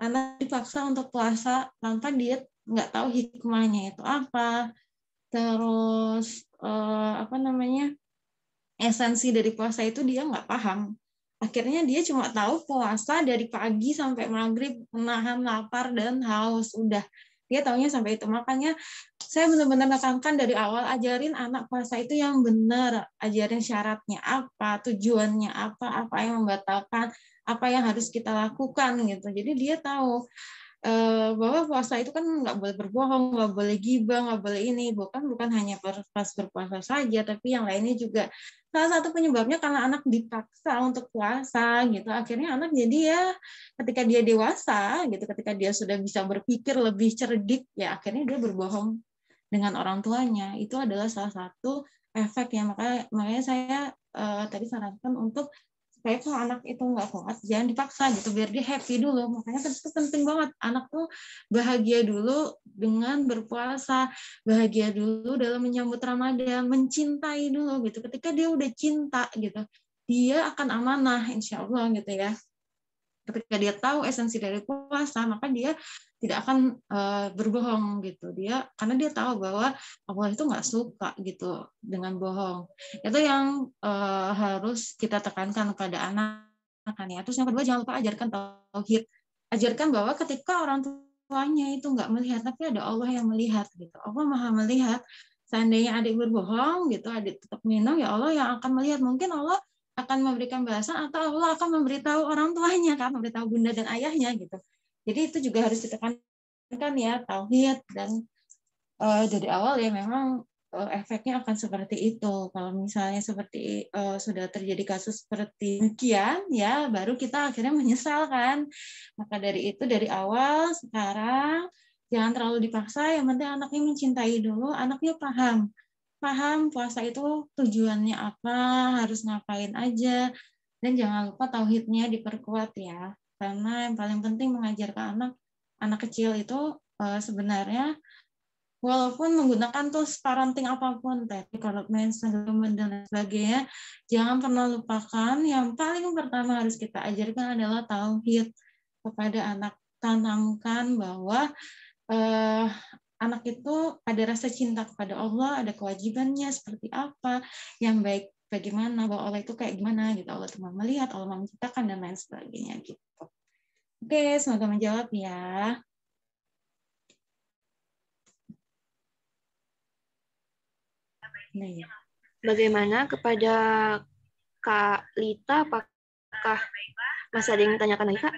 anak dipaksa untuk puasa tanpa diet nggak tahu hikmahnya itu apa terus eh, apa namanya esensi dari puasa itu dia nggak paham akhirnya dia cuma tahu puasa dari pagi sampai maghrib menahan lapar dan haus udah dia taunya sampai itu makanya saya benar-benar nekankan dari awal ajarin anak puasa itu yang benar, ajarin syaratnya apa, tujuannya apa, apa yang membatalkan, apa yang harus kita lakukan gitu. Jadi dia tahu eh, bahwa puasa itu kan nggak boleh berbohong, nggak boleh gibah, nggak boleh ini. Bukan bukan hanya pas berpuasa saja, tapi yang lainnya juga. Salah satu penyebabnya karena anak dipaksa untuk puasa gitu. Akhirnya anak jadi ya ketika dia dewasa gitu, ketika dia sudah bisa berpikir lebih cerdik ya akhirnya dia berbohong dengan orang tuanya itu adalah salah satu efek ya makanya makanya saya uh, tadi sarankan untuk supaya kalau anak itu nggak kuat jangan dipaksa gitu biar dia happy dulu makanya kan itu penting banget anak tuh bahagia dulu dengan berpuasa bahagia dulu dalam menyambut Ramadan mencintai dulu gitu ketika dia udah cinta gitu dia akan amanah insya Allah gitu ya ketika dia tahu esensi dari puasa maka dia tidak akan eh, berbohong gitu dia karena dia tahu bahwa Allah itu nggak suka gitu dengan bohong itu yang uh, harus kita tekankan kepada anak anaknya ya terus yang kedua jangan lupa ajarkan tauhid ajarkan bahwa ketika orang tuanya itu nggak melihat tapi ada Allah yang melihat gitu Allah maha melihat seandainya adik berbohong gitu adik tetap minum ya Allah yang akan melihat mungkin Allah akan memberikan balasan atau Allah akan memberitahu orang tuanya kan memberitahu bunda dan ayahnya gitu jadi itu juga harus ditekankan ya tauhid dan uh, dari awal ya memang uh, efeknya akan seperti itu kalau misalnya seperti uh, sudah terjadi kasus seperti demikian ya baru kita akhirnya menyesal kan maka dari itu dari awal sekarang jangan terlalu dipaksa yang penting anaknya mencintai dulu anaknya paham paham puasa itu tujuannya apa, harus ngapain aja, dan jangan lupa tauhidnya diperkuat ya. Karena yang paling penting mengajar ke anak, anak kecil itu eh, sebenarnya walaupun menggunakan tools parenting apapun, teknik development, settlement, dan lain sebagainya, jangan pernah lupakan yang paling pertama harus kita ajarkan adalah tauhid kepada anak. Tanamkan bahwa eh, anak itu ada rasa cinta kepada Allah, ada kewajibannya seperti apa, yang baik bagaimana, bahwa Allah itu kayak gimana gitu, Allah cuma melihat, Allah menciptakan dan lain sebagainya gitu. Oke, semoga menjawab ya. ya. Bagaimana kepada Kak Lita, apakah masih ada yang ditanyakan lagi Kak?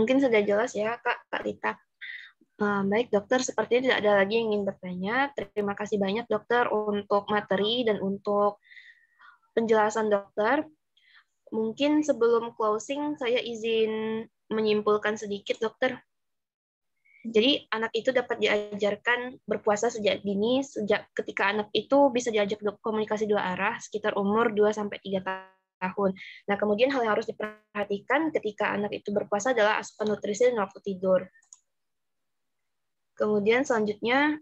Mungkin sudah jelas ya, Kak, Kak Rita ehm, baik dokter, sepertinya tidak ada lagi yang ingin bertanya. Terima kasih banyak dokter untuk materi dan untuk penjelasan dokter. Mungkin sebelum closing saya izin menyimpulkan sedikit dokter. Jadi anak itu dapat diajarkan berpuasa sejak dini, sejak ketika anak itu bisa diajak komunikasi dua arah sekitar umur 2 sampai 3 tahun tahun. Nah, kemudian hal yang harus diperhatikan ketika anak itu berpuasa adalah asupan nutrisi dan waktu tidur. Kemudian selanjutnya,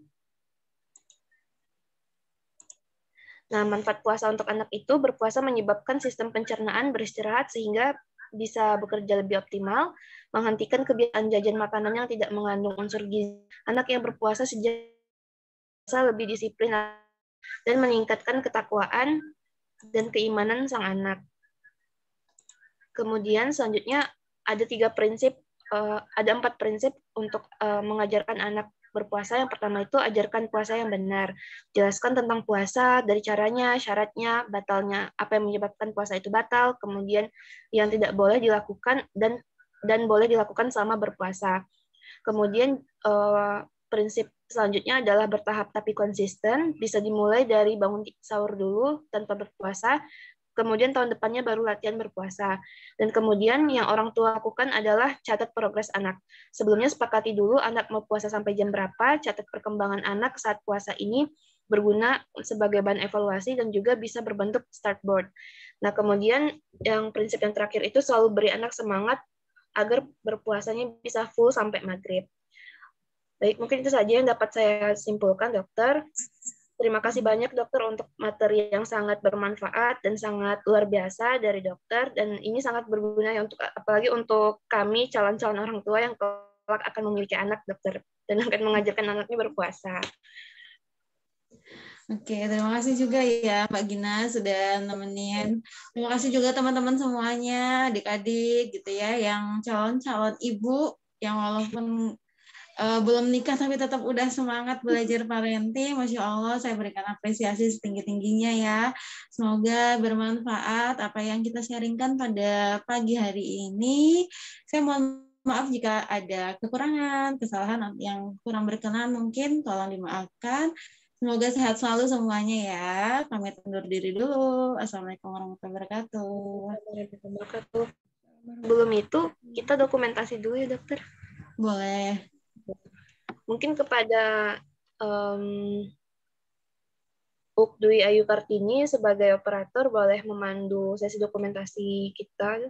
nah manfaat puasa untuk anak itu berpuasa menyebabkan sistem pencernaan beristirahat sehingga bisa bekerja lebih optimal, menghentikan kebiasaan jajan makanan yang tidak mengandung unsur gizi. Anak yang berpuasa sejak lebih disiplin dan meningkatkan ketakwaan dan keimanan sang anak. Kemudian selanjutnya ada tiga prinsip, eh, ada empat prinsip untuk eh, mengajarkan anak berpuasa. Yang pertama itu ajarkan puasa yang benar. Jelaskan tentang puasa, dari caranya, syaratnya, batalnya, apa yang menyebabkan puasa itu batal, kemudian yang tidak boleh dilakukan dan dan boleh dilakukan selama berpuasa. Kemudian eh, prinsip Selanjutnya adalah bertahap tapi konsisten, bisa dimulai dari bangun sahur dulu tanpa berpuasa, kemudian tahun depannya baru latihan berpuasa. Dan kemudian yang orang tua lakukan adalah catat progres anak. Sebelumnya sepakati dulu anak mau puasa sampai jam berapa, catat perkembangan anak saat puasa ini berguna sebagai bahan evaluasi dan juga bisa berbentuk start board Nah, kemudian yang prinsip yang terakhir itu selalu beri anak semangat agar berpuasanya bisa full sampai maghrib. Baik, mungkin itu saja yang dapat saya simpulkan, dokter. Terima kasih banyak, dokter, untuk materi yang sangat bermanfaat dan sangat luar biasa dari dokter. Dan ini sangat berguna ya untuk apalagi untuk kami calon-calon orang tua yang kelak akan memiliki anak, dokter, dan akan mengajarkan anaknya berpuasa. Oke, terima kasih juga ya Mbak Gina sudah nemenin. Terima kasih juga teman-teman semuanya, adik-adik gitu ya, yang calon-calon ibu, yang walaupun uh, belum nikah tapi tetap udah semangat belajar parenting. Masya Allah, saya berikan apresiasi setinggi-tingginya ya. Semoga bermanfaat apa yang kita sharingkan pada pagi hari ini. Saya mohon maaf jika ada kekurangan, kesalahan yang kurang berkenan mungkin tolong dimaafkan. Semoga sehat selalu semuanya ya. Kami undur diri dulu. Assalamualaikum warahmatullahi wabarakatuh. Belum itu, kita dokumentasi dulu ya dokter. Boleh mungkin kepada um, Ukdwi Ayu Kartini sebagai operator boleh memandu sesi dokumentasi kita.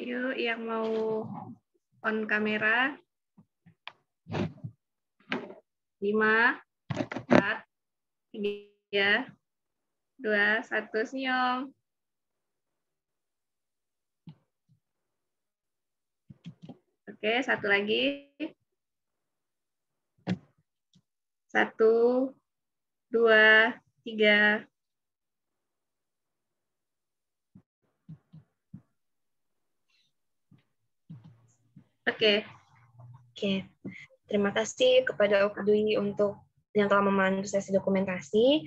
Yuk, yang mau on kamera. Lima, Tiga, dua, satu, senyum. Oke, satu lagi. Satu, dua, tiga. Oke. Oke. Terima kasih kepada Okdui untuk yang telah memandu sesi dokumentasi.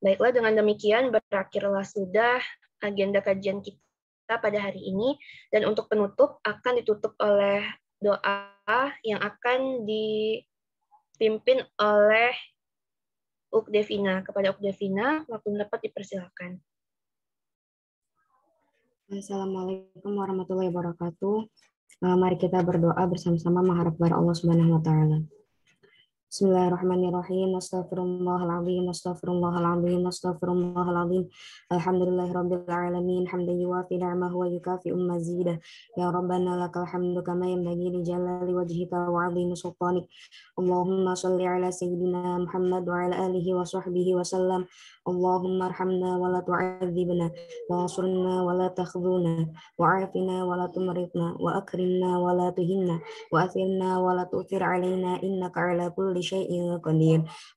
Baiklah, dengan demikian berakhirlah sudah agenda kajian kita pada hari ini. Dan untuk penutup akan ditutup oleh doa yang akan dipimpin oleh Ukdevina. Kepada Ukdevina, waktu dapat dipersilakan. Assalamualaikum warahmatullahi wabarakatuh. Eh, mari kita berdoa bersama-sama mengharap kepada Allah Subhanahu wa taala. بسم الله الرحمن الرحيم استغفر الله العظيم استغفر الله العظيم استغفر الله العظيم الحمد لله رب العالمين حمدا يوافي نعمه ويكافئ مزيده يا ربنا لك الحمد كما ينبغي لجلال وجهك وعظيم سلطانك اللهم صل على سيدنا محمد وعلى اله وصحبه وسلم Allahumma arhamna wa la tu'adzibna wa asurna wa la takhzuna wa afina wa la tumritna wa akrimna wa la wa athirna wa la tu'thir alaina innaka ala kulli syai'in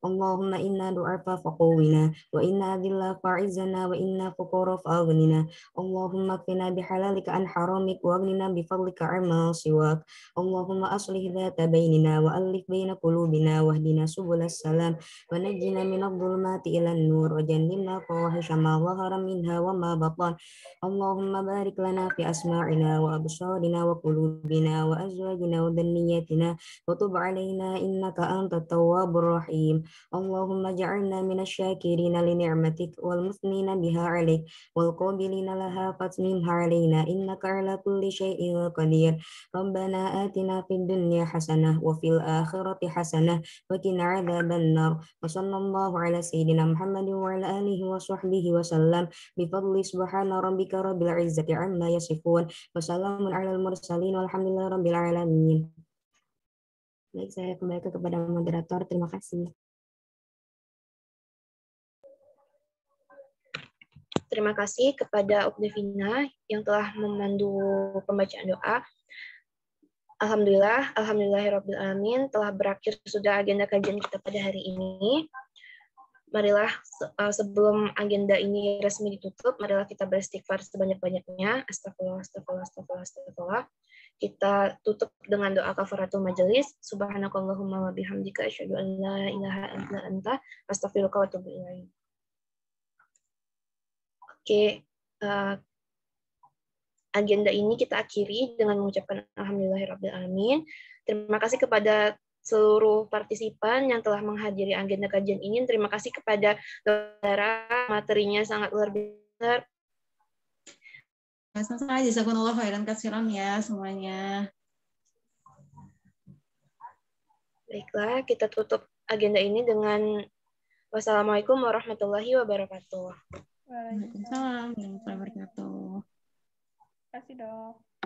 Allahumma inna du'afa faqawina wa inna adilla fa'izana wa inna fukorof fa'aghnina Allahumma kfina bihalalika anharamik, haramik wa aghnina bifadlika amma siwak Allahumma aslih dhata bainina wa alif baina qulubina salam wa najjina minadh dhulumati nur وجنبنا فواحش ما ظهر منها وما بطن اللهم بارك لنا في أسماعنا وأبصارنا وقلوبنا وأزواجنا وذنياتنا وتب علينا إنك أنت التواب الرحيم اللهم اجعلنا من الشاكرين لنعمتك والمثنين بها عليك والقابلين لها فاتممها علينا إنك على كل شيء قدير ربنا آتنا في الدنيا حسنة وفي الآخرة حسنة وكن عذاب النار وصلى الله على سيدنا محمد wa ala alihi wa Baik, saya kembali kepada moderator. Terima kasih. Terima kasih kepada Ukdevina yang telah memandu pembacaan doa. Alhamdulillah, Alhamdulillahirrabbilalamin, telah berakhir sudah agenda kajian kita pada hari ini marilah eh, sebelum agenda ini resmi ditutup, marilah kita beristighfar sebanyak-banyaknya. Astagfirullah, astagfirullah, astagfirullah, astagfirullah. Kita tutup dengan doa kafaratul majelis. Subhanakallahumma wa bihamdika asyhadu an la ilaha illa anta astaghfiruka wa atubu ilaik. Oke, eh, agenda ini kita akhiri dengan mengucapkan alhamdulillahirabbil alamin. Terima kasih kepada seluruh partisipan yang telah menghadiri agenda kajian ini. Terima kasih kepada saudara, materinya sangat luar biasa. ya semuanya. Baiklah, kita tutup agenda ini dengan wassalamualaikum warahmatullahi wabarakatuh. Waalaikumsalam warahmatullahi wabarakatuh. Terima kasih dok.